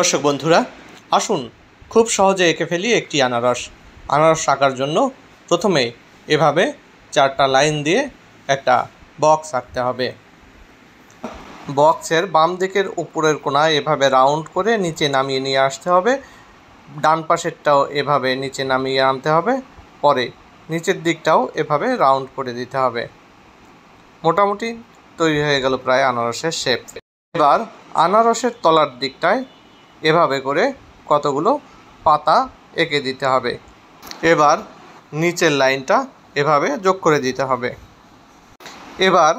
দর্শক বন্ধুরা আসুন খুব সহজে এঁকে ফেলি একটি আনারস আনারস আঁকার জন্য প্রথমে এভাবে চারটা লাইন দিয়ে একটা বক্স আঁকতে হবে বক্সের বাম দিকের উপরের কোনায় এভাবে রাউন্ড করে নিচে নামিয়ে নিয়ে আসতে হবে ডান পাশেরটাও এভাবে নিচে নামিয়ে আনতে হবে পরে নিচের দিকটাও এভাবে রাউন্ড করে দিতে হবে মোটামুটি তৈরি হয়ে গেল প্রায় আনারসের শেপ এবার আনারসের তলার দিকটায় এভাবে করে কতগুলো পাতা এঁকে দিতে হবে এবার নিচের লাইনটা এভাবে যোগ করে দিতে হবে এবার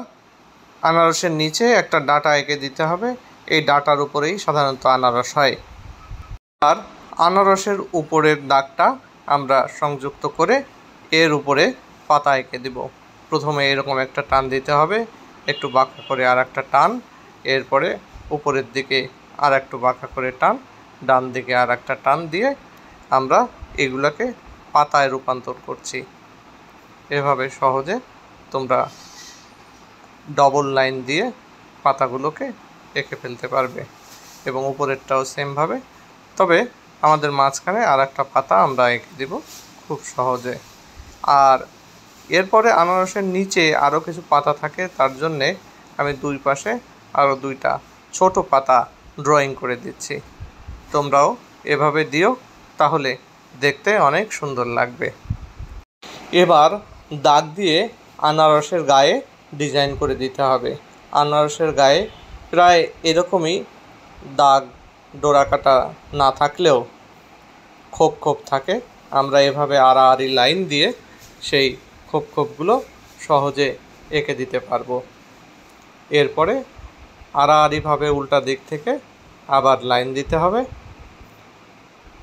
আনারসের নিচে একটা ডাটা এঁকে দিতে হবে এই ডাটার উপরেই সাধারণত আনারস হয় আর আনারসের উপরের দাগটা আমরা সংযুক্ত করে এর উপরে পাতা এঁকে দেব প্রথমে এরকম একটা টান দিতে হবে একটু বাঁকা করে আর একটা টান এরপরে উপরের দিকে আর একটু বাঁকা করে টান ডান দিকে আর একটা টান দিয়ে আমরা এগুলাকে পাতায় রূপান্তর করছি এভাবে সহজে তোমরা ডবল লাইন দিয়ে পাতাগুলোকে এঁকে ফেলতে পারবে এবং উপরেরটাও সেমভাবে তবে আমাদের মাঝখানে আর একটা পাতা আমরা এঁকে দেব খুব সহজে আর এরপরে আনারসের নিচে আরও কিছু পাতা থাকে তার জন্যে আমি দুই পাশে আরও দুইটা ছোট পাতা ড্রয়িং করে দিচ্ছি তোমরাও এভাবে দিও তাহলে দেখতে অনেক সুন্দর লাগবে এবার দাগ দিয়ে আনারসের গায়ে ডিজাইন করে দিতে হবে আনারসের গায়ে প্রায় এরকমই দাগ ডোরাকাটা না থাকলেও খোপ খোপ থাকে আমরা এভাবে আড়াআড়ি লাইন দিয়ে সেই খোপ খোপগুলো সহজে এঁকে দিতে পারবো এরপরে আড়াআড়িভাবে উল্টা দিক থেকে আবার লাইন দিতে হবে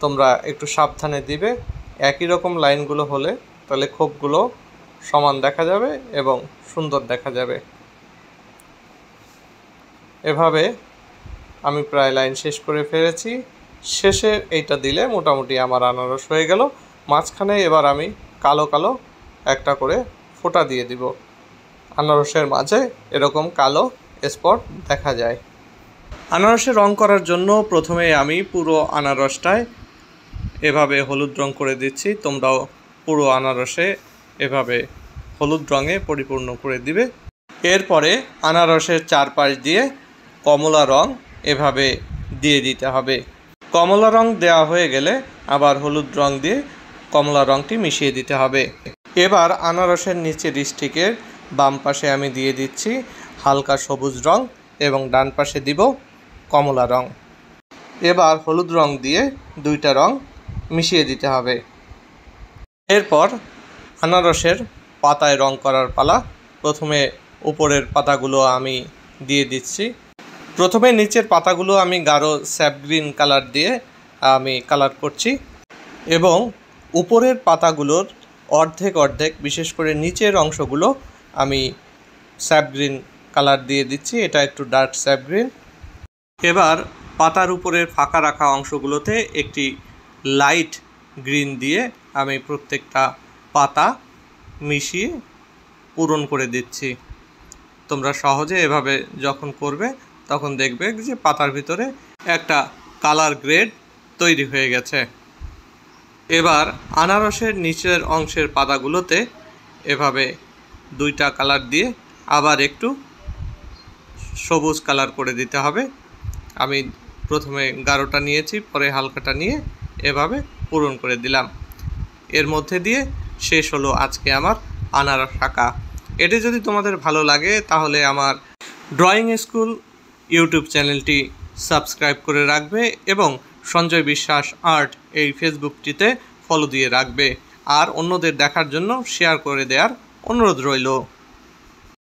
তোমরা একটু সাবধানে দিবে একই রকম লাইনগুলো হলে তাহলে খোপগুলো সমান দেখা যাবে এবং সুন্দর দেখা যাবে এভাবে আমি প্রায় লাইন শেষ করে ফেলেছি শেষে এইটা দিলে মোটামুটি আমার আনারস হয়ে গেল মাঝখানে এবার আমি কালো কালো একটা করে ফোঁটা দিয়ে দিব আনারসের মাঝে এরকম কালো স্পট দেখা যায় আনারসে রং করার জন্য প্রথমে আমি পুরো আনারসটায় এভাবে হলুদ রং করে দিচ্ছি তোমরাও পুরো আনারসে এভাবে হলুদ রঙে পরিপূর্ণ করে দিবে এরপরে আনারসের চারপাশ দিয়ে কমলা রং এভাবে দিয়ে দিতে হবে কমলা রং দেওয়া হয়ে গেলে আবার হলুদ রং দিয়ে কমলা রংটি মিশিয়ে দিতে হবে এবার আনারসের নিচের স্টিকের বাম পাশে আমি দিয়ে দিচ্ছি হালকা সবুজ রং এবং ডান পাশে দিব কমলা রং এবার হলুদ রং দিয়ে দুইটা রং মিশিয়ে দিতে হবে এরপর আনারসের পাতায় রং করার পালা প্রথমে উপরের পাতাগুলো আমি দিয়ে দিচ্ছি প্রথমে নিচের পাতাগুলো আমি গাঢ় স্যাপ গ্রিন কালার দিয়ে আমি কালার করছি এবং উপরের পাতাগুলোর অর্ধেক অর্ধেক বিশেষ করে নিচের অংশগুলো আমি স্যাপ গ্রিন কালার দিয়ে দিচ্ছি এটা একটু ডার্ক স্যাপ গ্রিন এবার পাতার উপরের ফাঁকা রাখা অংশগুলোতে একটি লাইট গ্রিন দিয়ে আমি প্রত্যেকটা পাতা মিশিয়ে পূরণ করে দিচ্ছি তোমরা সহজে এভাবে যখন করবে তখন দেখবে যে পাতার ভিতরে একটা কালার গ্রেড তৈরি হয়ে গেছে এবার আনারসের নিচের অংশের পাতাগুলোতে এভাবে দুইটা কালার দিয়ে আবার একটু সবুজ কালার করে দিতে হবে আমি প্রথমে গাঢ়টা নিয়েছি পরে হালকাটা নিয়ে এভাবে পূরণ করে দিলাম এর মধ্যে দিয়ে শেষ হলো আজকে আমার আনারস আঁকা এটি যদি তোমাদের ভালো লাগে তাহলে আমার ড্রয়িং স্কুল ইউটিউব চ্যানেলটি সাবস্ক্রাইব করে রাখবে এবং সঞ্জয় বিশ্বাস আর্ট এই ফেসবুকটিতে ফলো দিয়ে রাখবে আর অন্যদের দেখার জন্য শেয়ার করে দেওয়ার অনুরোধ রইল